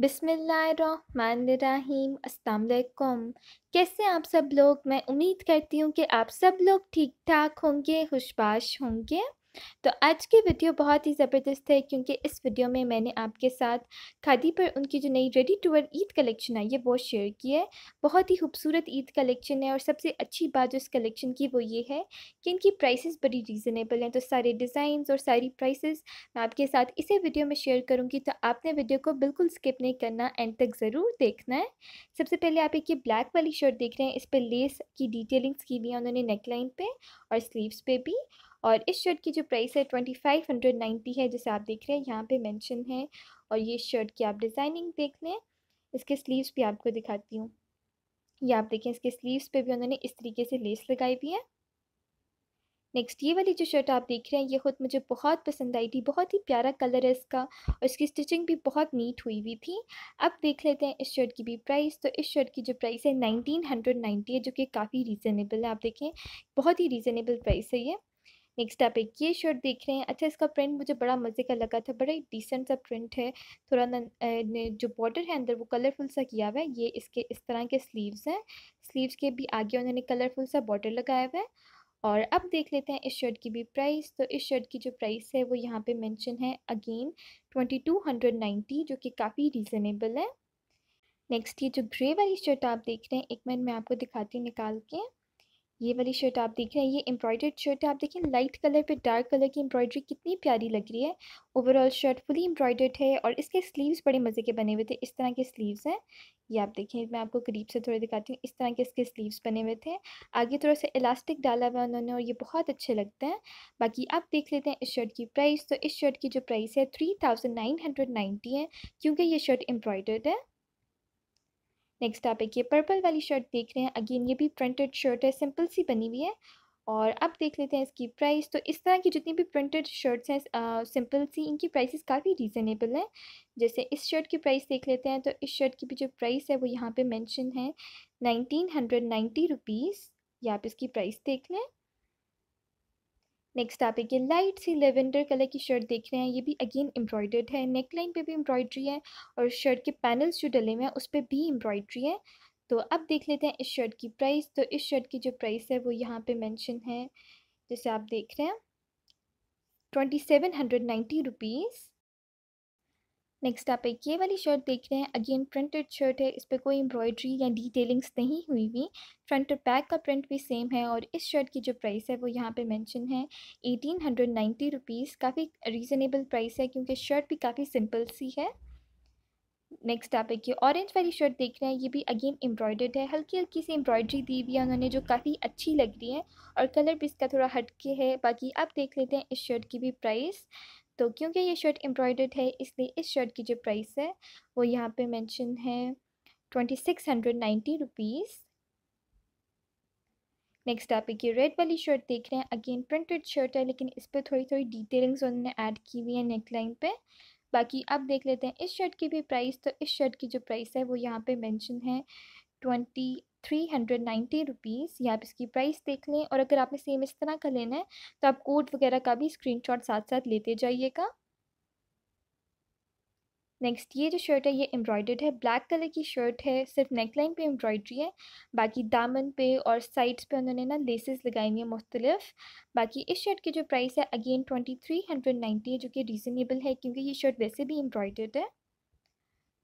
बिसमीम अस्सलाम कैसे आप सब लोग मैं उम्मीद करती हूँ कि आप सब लोग ठीक ठाक होंगे खुशबाश होंगे तो आज की वीडियो बहुत ही ज़बरदस्त है क्योंकि इस वीडियो में मैंने आपके साथ खादी पर उनकी जो नई ready to wear Eid collection आई है वो शेयर की है बहुत ही खूबसूरत ईद कलेक्शन है और सबसे अच्छी बात जो इस कलेक्शन की वो ये है कि इनकी प्राइसेस बड़ी रीज़नेबल हैं तो सारे डिज़ाइन और सारी प्राइसेस मैं आपके साथ इसी वीडियो में शेयर करूँगी तो आपने वीडियो को बिल्कुल स्किप नहीं करना एंड तक ज़रूर देखना है सबसे पहले आप एक ये ब्लैक वाली शर्ट देख रहे हैं इस पर लेस की डिटेलिंग्स की हुई है उन्होंने नेकलाइन पे और स्लीवस पे भी और इस शर्ट की जो प्राइस है ट्वेंटी फाइव हंड्रेड नाइन्टी है जिसे आप देख रहे हैं यहाँ पे मेंशन है और ये शर्ट की आप डिज़ाइनिंग देख लें इसके स्लीव्स भी आपको दिखाती हूँ ये आप देखें इसके स्लीव्स पे भी उन्होंने इस तरीके से लेस लगाई हुई है नेक्स्ट ये वाली जो शर्ट आप देख रहे हैं ये खुद मुझे बहुत पसंद आई थी बहुत ही प्यारा कलर है इसका और इसकी स्टिचिंग भी बहुत नीट हुई हुई थी अब देख लेते हैं इस शर्ट की भी प्राइस तो इस शर्ट की जो प्राइस है नाइनटीन हंड्रेड नाइन्टी है जो कि काफ़ी रीज़नेबल है आप देखें बहुत ही रीज़नेबल प्राइस है ये नेक्स्ट आप एक ये शर्ट देख रहे हैं अच्छा इसका प्रिंट मुझे बड़ा मज़े का लगा था बड़ा ही डिसेंट सा प्रिंट है थोड़ा ना जो बॉर्डर है अंदर वो कलरफुल सा किया हुआ है ये इसके इस तरह के स्लीव्स हैं स्लीव्स के भी आगे उन्होंने कलरफुल सा बॉर्डर लगाया हुआ है और अब देख लेते हैं इस शर्ट की भी प्राइस तो इस शर्ट की जो प्राइस है वो यहाँ पर मैंशन है again twenty two hundred ninety जो कि काफ़ी रिजनेबल है नेक्स्ट ये जो ग्रे वाली शर्ट आप देख रहे हैं एक मिनट मैं आपको दिखाती हूँ निकाल के ये वाली शर्ट आप देख रहे हैं ये एम्ब्रॉयडर्ड शर्ट है आप देखें लाइट कलर पे डार्क कलर की एम्ब्रॉयडरी कितनी प्यारी लग रही है ओवरऑल शर्ट फुली एम्ब्रॉयडर्ड है और इसके स्लीव्स बड़े मज़े के बने हुए थे इस तरह के स्लीव्स हैं ये आप देखें मैं आपको करीब से थोड़े दिखाती हूँ इस तरह के इसके स्लीव्स बने हुए थे आगे थोड़ा सा इलास्टिक डाला हुआ उन्होंने और ये बहुत अच्छे लगते हैं बाकी आप देख लेते हैं इस शर्ट की प्राइस तो इस शर्ट की जो प्राइस है three thousand nine hundred ninety है क्योंकि ये शर्ट एम्ब्रॉयडर्ड है नेक्स्ट आप एक ये पर्पल वाली शर्ट देख रहे हैं अगेन ये भी प्रिंटेड शर्ट है सिंपल सी बनी हुई है और अब देख लेते हैं इसकी प्राइस तो इस तरह की जितनी भी प्रिंटेड शर्ट्स हैं सिंपल सी इनकी प्राइसेस काफ़ी रीज़नेबल हैं जैसे इस शर्ट की प्राइस देख लेते हैं तो इस शर्ट की भी जो प्राइस है वो यहाँ पे मेंशन है नाइनटीन हंड्रेड नाइन्टी रुपीज़ या आप इसकी प्राइस देख लें नेक्स्ट आप एक लाइट सी लेवेंडर कलर की शर्ट देख रहे हैं ये भी अगेन एम्ब्रॉयडर्ड है नेक लाइन पे भी एम्ब्रॉयड्री है और शर्ट के पैनल्स जो डले हुए हैं उस पर भी एम्ब्रॉयड्री है तो अब देख लेते हैं इस शर्ट की प्राइस तो इस शर्ट की जो प्राइस है वो यहाँ पे मेंशन है जैसे आप देख रहे हैं twenty seven hundred ninety rupees next आप एक ये वाली शर्ट देख रहे हैं अगेन प्रिंटेड शर्ट है इस पर कोई एम्ब्रॉयडरी या डिटेलिंग्स नहीं हुई हुई फ्रंट और बैक का प्रिंट भी सेम है और इस शर्ट की जो प्राइस है वो यहाँ पे मेंशन है एटीन हंड्रेड नाइन्टी रुपीज़ काफ़ी रीज़नेबल प्राइस है क्योंकि शर्ट भी काफ़ी सिंपल सी है नेक्स्ट आप एक ये ऑरेंज वाली शर्ट देख रहे हैं ये भी अगेन एम्ब्रॉयडर्ड है हल्की हल्की सी एम्ब्रॉयडरी दी हुई है उन्होंने जो काफ़ी अच्छी लग रही है और कलर भी इसका थोड़ा हटके है बाकी आप देख लेते हैं इस शर्ट की भी प्राइस तो क्योंकि ये शर्ट एम्ब्रॉयडर्ड है इसलिए इस शर्ट की जो प्राइस है वो यहाँ पे मेंशन है twenty six hundred ninety rupees next आप एक ये रेड वाली शर्ट देख रहे हैं अगेन प्रिंटेड शर्ट है लेकिन इस पर थोड़ी थोड़ी डिटेलिंग्स उन्होंने ऐड की हुई है नेकलाइन पे बाकी आप देख लेते हैं इस शर्ट की भी प्राइस तो इस शर्ट की जो प्राइस है वो यहाँ पे मेंशन है twenty three hundred ninety rupees या आप इसकी प्राइस देख लें और अगर आपने सेम इस तरह का लेना है तो आप कोड वगैरह का भी स्क्रीनशॉट साथ साथ लेते जाइएगा नेक्स्ट ये जो शर्ट है ये एम्ब्रॉयडर्ड है ब्लैक कलर की शर्ट है सिर्फ नेकलाइन पे एम्ब्रॉयड्री है बाकी दामन पे और साइड्स पे उन्होंने ना लेसेस लगाई हुई हैं मुख्तलिफ बाकी इस शर्ट की जो प्राइस है again twenty three hundred ninety है जो कि रीज़नेबल है क्योंकि ये शर्ट वैसे भी एम्ब्रॉयडर्ड है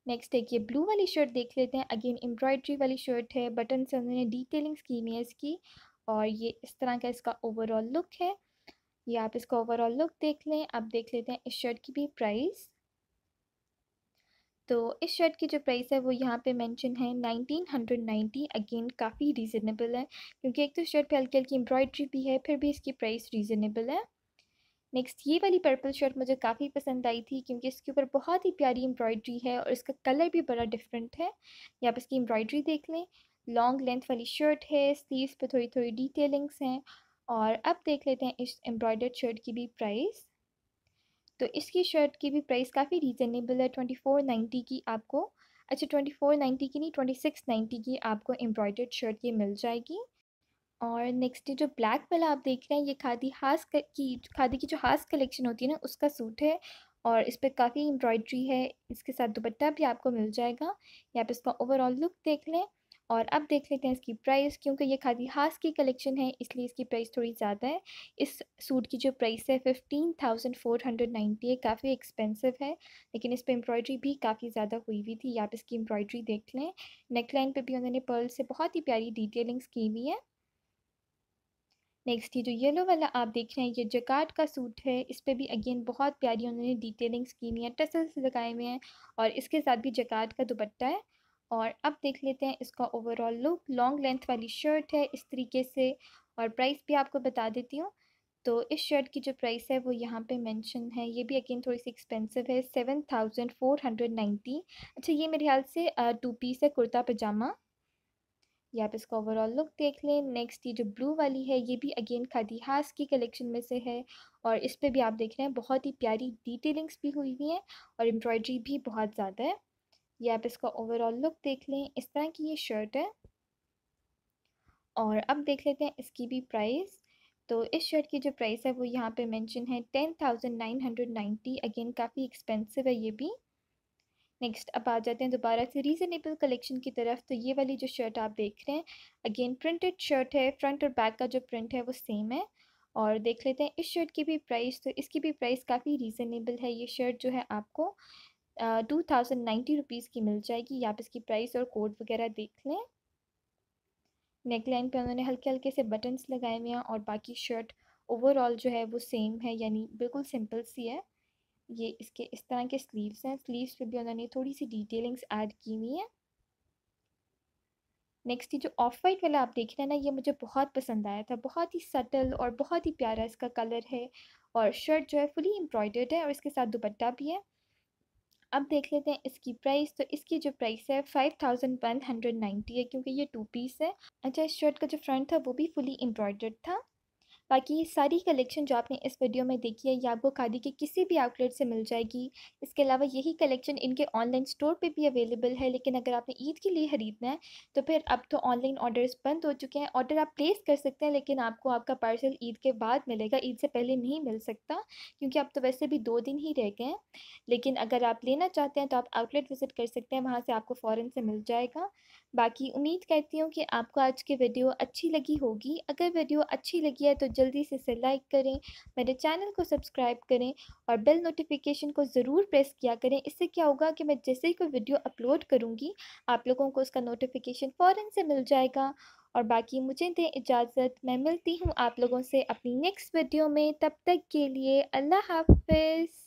नेक्स्ट एक ये ब्लू वाली शर्ट देख लेते हैं अगेन एम्ब्रॉयड्री वाली शर्ट है बटन से उन्होंने डिटेलिंग्स की हुई है इसकी और ये इस तरह का इसका ओवरऑल लुक है ये आप इसका ओवरऑल लुक देख लें अब देख लेते हैं इस शर्ट की भी प्राइस तो इस शर्ट की जो प्राइस है वो यहाँ पे मेंशन है नाइनटीन हंड्रेड नाइन्टी अगेन काफ़ी रीज़नेबल है क्योंकि एक तो शर्ट पे हल्की हल्की एम्ब्रॉयड्री भी है फिर भी इसकी प्राइस रीज़नेबल है नेक्स्ट ये वाली पर्पल शर्ट मुझे काफ़ी पसंद आई थी क्योंकि इसके ऊपर बहुत ही प्यारी एम्ब्रॉयड्री है और इसका कलर भी बड़ा डिफरेंट है या आप इसकी एम्ब्रॉयड्री देख लें लॉन्ग लेंथ वाली शर्ट है स्लीव्स पे थोड़ी थोड़ी डिटेलिंग्स हैं और अब देख लेते हैं इस एम्ब्रॉयडर्ड शर्ट की भी प्राइस तो इसकी शर्ट की भी प्राइस काफ़ी रीज़नेबल है ट्वेंटी फोर नाइन्टी की आपको अच्छा ट्वेंटी फोर नाइन्टी की नहीं ट्वेंटी सिक्स नाइन्टी की आपको एम्ब्रॉयडर्ड शर्ट ये मिल जाएगी और नेक्स्ट जो ब्लैक वाला आप देख रहे हैं ये खादी हास की खादी की जो हास कलेक्शन होती है ना उसका सूट है और इस पर काफ़ी एम्ब्रॉयड्री है इसके साथ दुपट्टा भी आपको मिल जाएगा या आप इसका ओवरऑल लुक देख लें और अब देख लेते हैं इसकी प्राइस क्योंकि ये खादी हास की कलेक्शन है इसलिए इसकी प्राइस थोड़ी ज़्यादा है इस सूट की जो प्राइस है fifteen thousand four hundred ninety है काफ़ी एक्सपेंसिव है लेकिन इस पर एम्ब्रॉयड्री भी काफ़ी ज़्यादा हुई हुई थी आप इसकी एम्ब्रॉयड्री देख लें नेकलाइन पर भी उन्होंने पर्ल से बहुत ही प्यारी डिटेलिंग्स की हुई है नेक्स्ट ये जो येलो वाला आप देख रहे हैं ये जकाट का सूट है इस पर भी अगेन बहुत प्यारी उन्होंने डिटेलिंग्स की हुई है टसल्स लगाए हुए हैं और इसके साथ भी जकाट का दुपट्टा है और अब देख लेते हैं इसका ओवरऑल लुक लॉन्ग लेंथ वाली शर्ट है इस तरीके से और प्राइस भी आपको बता देती हूँ तो इस शर्ट की जो प्राइस है वो यहाँ पे मेंशन है ये भी अगेन थोड़ी सी एक्सपेंसिव है seven thousand four hundred ninety अच्छा ये मेरे ख्याल से टू पीस है कुर्ता पजामा ये आप इसका ओवरऑल लुक देख लें नेक्स्ट ये जो ब्लू वाली है ये भी अगेन खादिहास की कलेक्शन में से है और इस पर भी आप देख रहे हैं बहुत ही प्यारी डिटेलिंग्स भी हुई हुई हैं और एम्ब्रॉयडरी भी बहुत ज़्यादा है ये आप इसका ओवरऑल लुक देख लें इस तरह की ये शर्ट है और अब देख लेते हैं इसकी भी प्राइस तो इस शर्ट की जो प्राइस है वो यहाँ पे मेंशन है ten thousand nine hundred ninety again काफ़ी एक्सपेंसिव है ये भी नेक्स्ट अब आ जाते हैं दोबारा से रीज़नेबल कलेक्शन की तरफ तो ये वाली जो शर्ट आप देख रहे हैं अगेन प्रिंटेड शर्ट है फ्रंट और बैक का जो प्रिंट है वो सेम है और देख लेते हैं इस शर्ट की भी प्राइस तो इसकी भी प्राइस काफ़ी रीज़नेबल है ये शर्ट जो है आपको टू थाउजेंड नाइन्टी रुपीज़ की मिल जाएगी आप इसकी प्राइस और कोड वगैरह देख लें नेकलाइन पे उन्होंने हल्के हल्के से बटन्स लगाए हुए हैं और बाकी शर्ट ओवरऑल जो है वो सेम है यानी बिल्कुल सिंपल सी है ये इसके इस तरह के स्लीव्स हैं स्लीव्स पे भी उन्होंने थोड़ी सी डिटेलिंग्स ऐड की हुई हैं नेक्स्ट ये जो ऑफ वाइट वाला आप देख रहे हैं ना ये मुझे बहुत पसंद आया था बहुत ही सटल और बहुत ही प्यारा इसका कलर है और शर्ट जो है फुली एम्ब्रॉयडर्ड है और इसके साथ दुपट्टा भी है अब देख लेते हैं इसकी प्राइस तो इसकी जो प्राइस है five thousand one hundred ninety है क्योंकि ये टू पीस है अच्छा इस शर्ट का जो फ्रंट था वो भी फुली एम्ब्रॉयडर्ड था बाकी ये सारी कलेक्शन जो आपने इस वीडियो में देखी है ये आपको खादी के किसी भी आउटलेट से मिल जाएगी इसके अलावा यही कलेक्शन इनके ऑनलाइन स्टोर पे भी अवेलेबल है लेकिन अगर आपने ईद के लिए ख़रीदना है तो फिर अब तो ऑनलाइन ऑर्डर्स बंद हो चुके हैं ऑर्डर आप प्लेस कर सकते हैं लेकिन आपको आपका पार्सल ईद के बाद मिलेगा ईद से पहले नहीं मिल सकता क्योंकि अब तो वैसे भी दो दिन ही रह गए हैं लेकिन अगर आप लेना चाहते हैं तो आप आउटलेट विज़िट कर सकते हैं वहाँ से आपको फ़ौरन से मिल जाएगा बाकी उम्मीद करती हूँ कि आपको आज की वीडियो अच्छी लगी होगी अगर वीडियो अच्छी लगी है तो जल्दी से इसे लाइक करें मेरे चैनल को सब्सक्राइब करें और बेल नोटिफिकेशन को ज़रूर प्रेस किया करें इससे क्या होगा कि मैं जैसे ही कोई वीडियो अपलोड करूँगी आप लोगों को उसका नोटिफिकेशन फ़ौर से मिल जाएगा और बाकी मुझे दें इजाज़त मैं मिलती हूँ आप लोगों से अपनी नेक्स्ट वीडियो में तब तक के लिए अल्लाह हाफिज़